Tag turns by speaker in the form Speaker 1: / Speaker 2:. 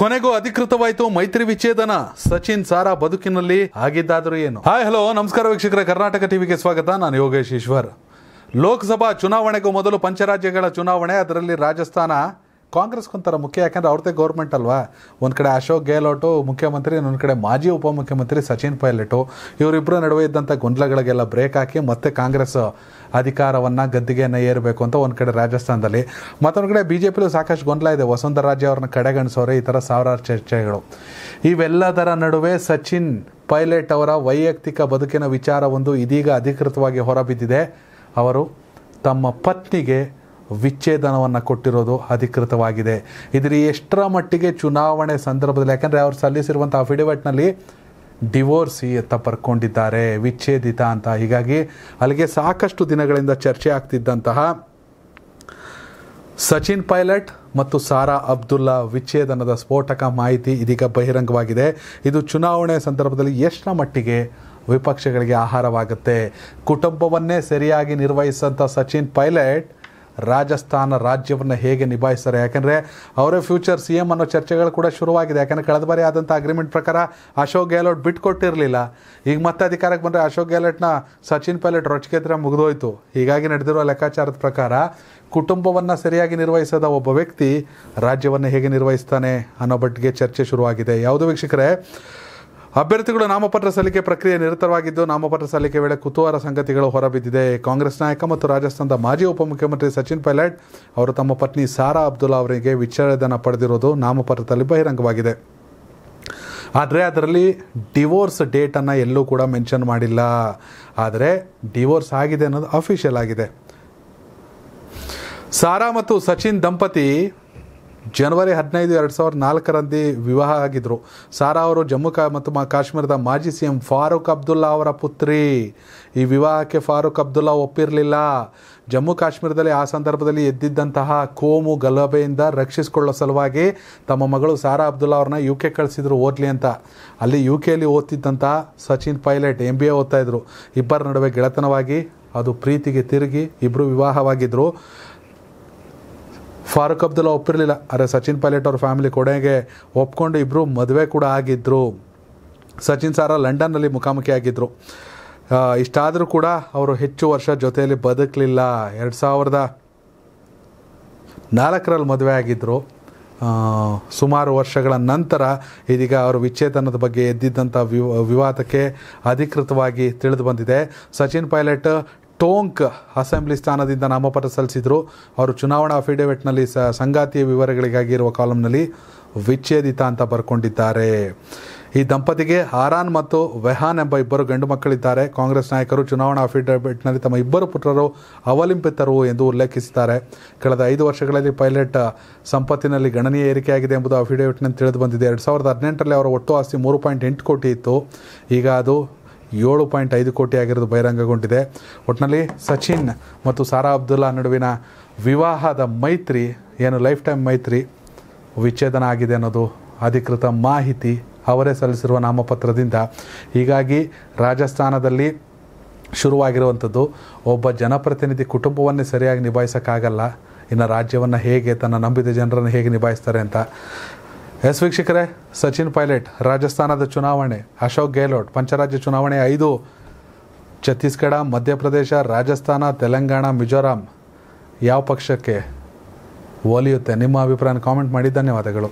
Speaker 1: ಕೊನೆಗೂ ಅಧಿಕೃತವಾಯಿತು ಮೈತ್ರಿ ವಿಚ್ಛೇದನ ಸಚಿನ್ ಸಾರಾ ಬದುಕಿನಲ್ಲಿ ಆಗಿದ್ದಾದರೂ ಏನು ಹಾಯ್ ಹಲೋ ನಮಸ್ಕಾರ ವೀಕ್ಷಕರ ಕರ್ನಾಟಕ ಟಿವಿಗೆ ಸ್ವಾಗತ ನಾನು ಯೋಗೇಶ್ ಈಶ್ವರ್ ಲೋಕಸಭಾ ಚುನಾವಣೆಗೂ ಮೊದಲು ಪಂಚರಾಜ್ಯಗಳ ಚುನಾವಣೆ ಅದರಲ್ಲಿ ರಾಜಸ್ಥಾನ ಕಾಂಗ್ರೆಸ್ಗೊಂಥರ ಮುಖ್ಯ ಯಾಕಂದ್ರೆ ಅವ್ರದ್ದೇ ಗೌರ್ಮೆಂಟ್ ಅಲ್ವಾ ಒಂದು ಕಡೆ ಅಶೋಕ್ ಗೆಹ್ಲೋಟು ಮುಖ್ಯಮಂತ್ರಿ ಇನ್ನೊಂದು ಕಡೆ ಮಾಜಿ ಉಪಮುಖ್ಯಮಂತ್ರಿ ಸಚಿನ್ ಪೈಲಟು ಇವರಿಬ್ಬರ ನಡುವೆ ಇದ್ದಂಥ ಗೊಂದಲಗಳಿಗೆಲ್ಲ ಬ್ರೇಕ್ ಹಾಕಿ ಮತ್ತೆ ಕಾಂಗ್ರೆಸ್ ಅಧಿಕಾರವನ್ನು ಗದ್ದಿಗೆಯನ್ನು ಏರಬೇಕು ಅಂತ ಒಂದು ಕಡೆ ರಾಜಸ್ಥಾನದಲ್ಲಿ ಮತ್ತೊಂದು ಕಡೆ ಬಿ ಜೆ ಪಿಲೂ ಸಾಕಷ್ಟು ಗೊಂದಲ ಇದೆ ವಸುಂಧರಾಜೆ ಅವ್ರನ್ನ ಕಡೆಗಣಿಸೋರೆ ಈ ಥರ ಸಾವಿರಾರು ಚರ್ಚೆಗಳು ಇವೆಲ್ಲದರ ನಡುವೆ ಸಚಿನ್ ಪೈಲಟ್ ಅವರ ವೈಯಕ್ತಿಕ ಬದುಕಿನ ವಿಚಾರವೊಂದು ಇದೀಗ ಅಧಿಕೃತವಾಗಿ ಹೊರಬಿದ್ದಿದೆ ಅವರು ತಮ್ಮ ಪತ್ನಿಗೆ ವಿಚ್ಛೇದನವನ್ನು ಕೊಟ್ಟಿರೋದು ಅಧಿಕೃತವಾಗಿದೆ ಇದರ ಎಷ್ಟರ ಮಟ್ಟಿಗೆ ಚುನಾವಣೆ ಸಂದರ್ಭದಲ್ಲಿ ಯಾಕಂದರೆ ಅವರು ಸಲ್ಲಿಸಿರುವಂಥ ಅಫಿಡವಿಟ್ನಲ್ಲಿ ಡಿವೋರ್ಸಿ ಅಂತ ಪರ್ಕೊಂಡಿದ್ದಾರೆ ವಿಚ್ಛೇದಿತ ಅಂತ ಹೀಗಾಗಿ ಅಲ್ಲಿಗೆ ಸಾಕಷ್ಟು ದಿನಗಳಿಂದ ಚರ್ಚೆ ಆಗ್ತಿದ್ದಂತಹ ಸಚಿನ್ ಪೈಲಟ್ ಮತ್ತು ಸಾರಾ ಅಬ್ದುಲ್ಲಾ ವಿಚ್ಛೇದನದ ಸ್ಫೋಟಕ ಮಾಹಿತಿ ಇದೀಗ ಬಹಿರಂಗವಾಗಿದೆ ಇದು ಚುನಾವಣೆ ಸಂದರ್ಭದಲ್ಲಿ ಎಷ್ಟರ ಮಟ್ಟಿಗೆ ವಿಪಕ್ಷಗಳಿಗೆ ಆಹಾರವಾಗುತ್ತೆ ಕುಟುಂಬವನ್ನೇ ಸರಿಯಾಗಿ ನಿರ್ವಹಿಸಿದಂಥ ಸಚಿನ್ ಪೈಲಟ್ ರಾಜಸ್ಥಾನ ರಾಜ್ಯವನ್ನು ಹೇಗೆ ನಿಭಾಯಿಸ್ತಾರೆ ಯಾಕೆಂದರೆ ಅವರೇ ಫ್ಯೂಚರ್ ಸಿ ಎಮ್ ಅನ್ನೋ ಚರ್ಚೆಗಳು ಕೂಡ ಶುರುವಾಗಿದೆ ಯಾಕೆಂದರೆ ಕಳೆದ ಬಾರಿ ಆದಂಥ ಅಗ್ರಿಮೆಂಟ್ ಪ್ರಕಾರ ಅಶೋಕ್ ಗೆಹ್ಲೋಟ್ ಬಿಟ್ಕೊಟ್ಟಿರಲಿಲ್ಲ ಈಗ ಮತ್ತೆ ಅಧಿಕಾರಕ್ಕೆ ಬಂದರೆ ಅಶೋಕ್ ಗೆಹ್ಲೋಟ್ನ ಸಚಿನ್ ಪೈಲಟ್ ರೊಚ್ಚಿಗೆದ್ರೆ ಮುಗಿದೋಯ್ತು ಹೀಗಾಗಿ ನಡೆದಿರುವ ಲೆಕ್ಕಾಚಾರದ ಪ್ರಕಾರ ಕುಟುಂಬವನ್ನು ಸರಿಯಾಗಿ ನಿರ್ವಹಿಸದ ಒಬ್ಬ ವ್ಯಕ್ತಿ ರಾಜ್ಯವನ್ನು ಹೇಗೆ ನಿರ್ವಹಿಸ್ತಾನೆ ಅನ್ನೋ ಬಗ್ಗೆ ಚರ್ಚೆ ಶುರುವಾಗಿದೆ ಯಾವುದು ವೀಕ್ಷಕರೇ ಅಭ್ಯರ್ಥಿಗಳು ನಾಮಪತ್ರ ಸಲ್ಲಿಕೆ ಪ್ರಕ್ರಿಯೆ ನಿರತವಾಗಿದ್ದು ನಾಮಪತ್ರ ಸಲ್ಲಿಕೆ ವೇಳೆ ಕುತೂಹಲ ಸಂಗತಿಗಳು ಹೊರಬಿದ್ದಿದೆ ಕಾಂಗ್ರೆಸ್ ನಾಯಕ ಮತ್ತು ರಾಜಸ್ಥಾನದ ಮಾಜಿ ಉಪಮುಖ್ಯಮಂತ್ರಿ ಸಚಿನ್ ಪೈಲಟ್ ಅವರು ತಮ್ಮ ಪತ್ನಿ ಸಾರಾ ಅಬ್ದುಲ್ಲಾ ಅವರಿಗೆ ವಿಚ್ಛೇದನ ಪಡೆದಿರುವುದು ನಾಮಪತ್ರದಲ್ಲಿ ಬಹಿರಂಗವಾಗಿದೆ ಆದರೆ ಅದರಲ್ಲಿ ಡಿವೋರ್ಸ್ ಡೇಟನ್ನು ಎಲ್ಲೂ ಕೂಡ ಮೆನ್ಷನ್ ಮಾಡಿಲ್ಲ ಆದರೆ ಡಿವೋರ್ಸ್ ಆಗಿದೆ ಅನ್ನೋದು ಅಫಿಷಿಯಲ್ ಆಗಿದೆ ಸಾರಾ ಮತ್ತು ಸಚಿನ್ ದಂಪತಿ ಜನವರಿ ಹದಿನೈದು ಎರಡು ಸಾವಿರದ ನಾಲ್ಕರಂದು ವಿವಾಹ ಆಗಿದ್ದರು ಸಾರಾ ಅವರು ಜಮ್ಮು ಕಾ ಮತ್ತು ಕಾಶ್ಮೀರದ ಮಾಜಿ ಸಿ ಎಂ ಫಾರೂಕ್ ಅಬ್ದುಲ್ಲಾ ಅವರ ಪುತ್ರಿ ಈ ವಿವಾಹಕ್ಕೆ ಫಾರೂಕ್ ಅಬ್ದುಲ್ಲಾ ಒಪ್ಪಿರಲಿಲ್ಲ ಜಮ್ಮು ಕಾಶ್ಮೀರದಲ್ಲಿ ಆ ಸಂದರ್ಭದಲ್ಲಿ ಎದ್ದಿದ್ದಂತಹ ಕೋಮು ಗಲಭೆಯಿಂದ ರಕ್ಷಿಸಿಕೊಳ್ಳೋ ಸಲುವಾಗಿ ತಮ್ಮ ಮಗಳು ಸಾರಾ ಅಬ್ದುಲ್ಲಾ ಅವ್ರನ್ನ ಯು ಕೆ ಕಳಿಸಿದ್ರು ಓದಲಿ ಅಂತ ಅಲ್ಲಿ ಯು ಕೆಯಲ್ಲಿ ಓದ್ತಿದ್ದಂಥ Sachin Pilot M B A ಓದ್ತಾಯಿದ್ರು ಇಬ್ಬರ ನಡುವೆ ಗೆಳೆತನವಾಗಿ ಅದು ಪ್ರೀತಿಗೆ ತಿರುಗಿ ಇಬ್ಬರು ವಿವಾಹವಾಗಿದ್ದರು ಫಾರೂಕ್ ಅಬ್ದುಲ್ಲಾ ಒಪ್ಪಿರಲಿಲ್ಲ ಅರೆ ಸಚಿನ್ ಪೈಲಟ್ ಅವ್ರ ಫ್ಯಾಮಿಲಿ ಕೊಡೆಗೆ ಒಪ್ಕೊಂಡು ಇಬ್ಬರು ಮದುವೆ ಕೂಡ ಆಗಿದ್ದರು ಸಚಿನ್ ಸಾರ ಲಂಡನ್ನಲ್ಲಿ ಮುಖಾಮುಖಿಯಾಗಿದ್ದರು ಇಷ್ಟಾದರೂ ಕೂಡ ಅವರು ಹೆಚ್ಚು ವರ್ಷ ಜೊತೆಯಲ್ಲಿ ಬದುಕಲಿಲ್ಲ ಎರಡು ಸಾವಿರದ ನಾಲ್ಕರಲ್ಲಿ ಮದುವೆ ಆಗಿದ್ದರು ಸುಮಾರು ವರ್ಷಗಳ ನಂತರ ಇದೀಗ ಅವರ ವಿಚ್ಛೇದನದ ಬಗ್ಗೆ ಎದ್ದಿದ್ದಂಥ ವಿವಾದಕ್ಕೆ ಅಧಿಕೃತವಾಗಿ ತಿಳಿದು ಬಂದಿದೆ ಸಚಿನ್ ಪೈಲಟ್ ಟೋಂಕ್ ಅಸೆಂಬ್ಲಿ ಸ್ಥಾನದಿಂದ ನಾಮಪತ್ರ ಸಲ್ಲಿಸಿದರು ಅವರು ಚುನಾವಣಾ ಅಫಿಡೇವಿಟ್ನಲ್ಲಿ ಸ ಸಂಗಾತಿಯ ವಿವರಗಳಿಗಾಗಿ ಇರುವ ಕಾಲಮ್ನಲ್ಲಿ ವಿಚ್ಛೇದಿತ ಅಂತ ಬರ್ಕೊಂಡಿದ್ದಾರೆ ಈ ದಂಪತಿಗೆ ಹಾರಾನ್ ಮತ್ತು ವೆಹಾನ್ ಎಂಬ ಇಬ್ಬರು ಗಂಡು ಮಕ್ಕಳಿದ್ದಾರೆ ಕಾಂಗ್ರೆಸ್ ನಾಯಕರು ಚುನಾವಣಾ ಅಫಿಡವಿಟ್ನಲ್ಲಿ ತಮ್ಮ ಇಬ್ಬರು ಪುತ್ರರು ಅವಲಂಬಿತರು ಎಂದು ಉಲ್ಲೇಖಿಸಿದ್ದಾರೆ ಕಳೆದ ಐದು ವರ್ಷಗಳಲ್ಲಿ ಪೈಲಟ್ ಸಂಪತ್ತಿನಲ್ಲಿ ಗಣನೀಯ ಏರಿಕೆಯಾಗಿದೆ ಎಂಬುದು ಅಫಿಡವಿಟ್ನಲ್ಲಿ ತಿಳಿದು ಬಂದಿದೆ ಎರಡು ಸಾವಿರದ ಹದಿನೆಂಟರಲ್ಲಿ ಅವರ ಒಟ್ಟು ಆಸ್ತಿ ಮೂರು ಪಾಯಿಂಟ್ ಎಂಟು ಕೋಟಿ ಇತ್ತು ಈಗ ಅದು ಏಳು ಪಾಯಿಂಟ್ ಐದು ಕೋಟಿ ಆಗಿರೋದು ಬಹಿರಂಗಗೊಂಡಿದೆ ಒಟ್ಟಿನಲ್ಲಿ ಸಚಿನ್ ಮತ್ತು ಸಾರಾ ಅಬ್ದುಲ್ಲಾ ನಡುವಿನ ವಿವಾಹದ ಮೈತ್ರಿ ಏನು ಲೈಫ್ ಟೈಮ್ ಮೈತ್ರಿ ವಿಚ್ಛೇದನ ಆಗಿದೆ ಅನ್ನೋದು ಅಧಿಕೃತ ಮಾಹಿತಿ ಅವರೇ ಸಲ್ಲಿಸಿರುವ ನಾಮಪತ್ರದಿಂದ ಹೀಗಾಗಿ ರಾಜಸ್ಥಾನದಲ್ಲಿ ಶುರುವಾಗಿರುವಂಥದ್ದು ಒಬ್ಬ ಜನಪ್ರತಿನಿಧಿ ಕುಟುಂಬವನ್ನೇ ಸರಿಯಾಗಿ ನಿಭಾಯಿಸೋಕ್ಕಾಗಲ್ಲ ಇನ್ನು ರಾಜ್ಯವನ್ನು ಹೇಗೆ ತನ್ನ ನಂಬಿದ ಜನರನ್ನು ಹೇಗೆ ನಿಭಾಯಿಸ್ತಾರೆ ಅಂತ ಎಸ್ ವೀಕ್ಷಕರೇ ಸಚಿನ್ ಪೈಲಟ್ ರಾಜಸ್ಥಾನದ ಚುನಾವಣೆ ಅಶೋಕ್ ಗೆಹ್ಲೋಟ್ ಪಂಚರಾಜ್ಯ ಚುನಾವಣೆ ಐದು ಛತ್ತೀಸ್ಗಢ ಮಧ್ಯಪ್ರದೇಶ ರಾಜಸ್ಥಾನ ತೆಲಂಗಾಣ ಮಿಜೋರಾಂ ಯಾವ ಪಕ್ಷಕ್ಕೆ ಒಲಿಯುತ್ತೆ ನಿಮ್ಮ ಅಭಿಪ್ರಾಯನ ಕಾಮೆಂಟ್ ಮಾಡಿ ಧನ್ಯವಾದಗಳು